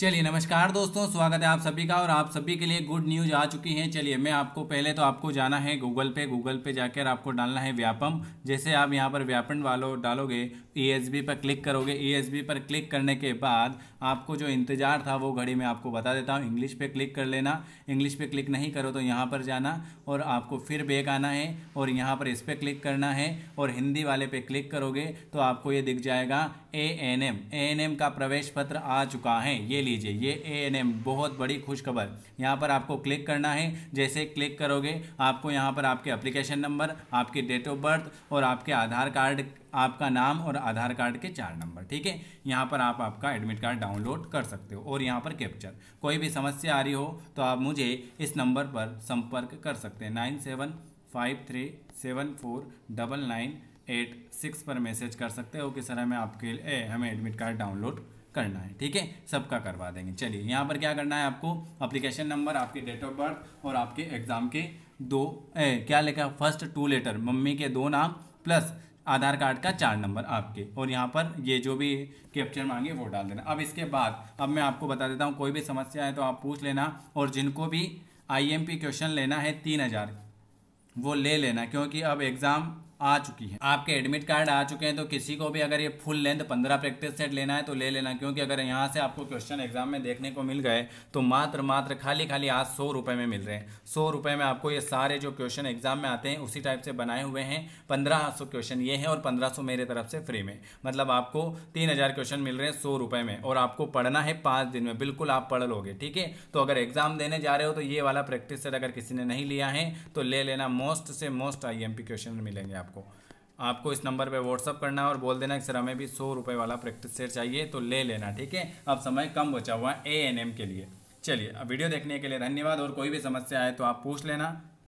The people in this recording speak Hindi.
चलिए नमस्कार दोस्तों स्वागत है आप सभी का और आप सभी के लिए गुड न्यूज आ चुकी है चलिए मैं आपको पहले तो आपको जाना है गूगल पे गूगल पे जाकर आपको डालना है व्यापम जैसे आप यहाँ पर व्यापन वालों डालोगे ई e पर क्लिक करोगे ई e पर क्लिक करने के बाद आपको जो इंतजार था वो घड़ी मैं आपको बता देता हूँ इंग्लिश पे क्लिक कर लेना इंग्लिश पे क्लिक नहीं करो तो यहाँ पर जाना और आपको फिर बैग आना है और यहाँ पर इस पर क्लिक करना है और हिंदी वाले पे क्लिक करोगे तो आपको ये दिख जाएगा A N M A N M का प्रवेश पत्र आ चुका है ये लीजिए ये ए एन एम बहुत बड़ी खुशखबर यहाँ पर आपको क्लिक करना है जैसे क्लिक करोगे आपको यहाँ पर आपके अप्लीकेशन नंबर आपकी डेट ऑफ बर्थ और आपके आधार कार्ड आपका नाम और आधार कार्ड के चार नंबर ठीक है यहाँ पर आप आपका एडमिट कार्ड डाउनलोड कर सकते हो और यहाँ पर कैप्चर कोई भी समस्या आ रही हो तो आप मुझे इस नंबर पर संपर्क कर सकते हैं nine seven five three seven four double nine eight six पर मैसेज कर सकते हो कि सर हमें आपके ए, हमें एडमिट कार्ड डाउनलोड करना है ठीक है सबका करवा देंगे चलिए यहाँ पर क्या करना है आपको अप्लीकेशन नंबर आपके डेट ऑफ बर्थ और आपके एग्ज़ाम के दो ए, क्या लिखा फर्स्ट टू लेटर मम्मी के दो नाम प्लस आधार कार्ड का चार नंबर आपके और यहाँ पर ये जो भी कैप्चर मांगे वो डाल देना अब इसके बाद अब मैं आपको बता देता हूँ कोई भी समस्या है तो आप पूछ लेना और जिनको भी आईएमपी क्वेश्चन लेना है तीन हज़ार वो ले लेना क्योंकि अब एग्ज़ाम आ चुकी है आपके एडमिट कार्ड आ चुके हैं तो किसी को भी अगर ये फुल लेंथ पंद्रह प्रैक्टिस सेट लेना है तो ले लेना क्योंकि अगर यहाँ से आपको क्वेश्चन एग्जाम में देखने को मिल गए तो मात्र मात्र खाली खाली आज सौ रुपये में मिल रहे हैं सौ रुपये में आपको ये सारे जो क्वेश्चन एग्जाम में आते हैं उसी टाइप से बनाए हुए हैं पंद्रह सौ क्वेश्चन ये हैं और पंद्रह सौ मेरे तरफ से फ्री में मतलब आपको तीन हज़ार क्वेश्चन मिल रहे हैं सौ रुपये में और आपको पढ़ना है पाँच दिन में बिल्कुल आप पढ़ लोगे ठीक है तो अगर एग्जाम देने जा रहे हो तो ये वाला प्रैक्टिस सेट अगर किसी ने नहीं लिया है तो ले लेना मोस्ट से मोस्ट आई क्वेश्चन मिलेंगे आप आपको आपको इस नंबर पे व्हाट्सअप करना है और बोल देना कि सर हमें भी सौ रुपये वाला प्रैक्टिस सेट चाहिए तो ले लेना ठीक है अब समय कम बचा हुआ है ए एन एम के लिए चलिए अब वीडियो देखने के लिए धन्यवाद और कोई भी समस्या आए तो आप पूछ लेना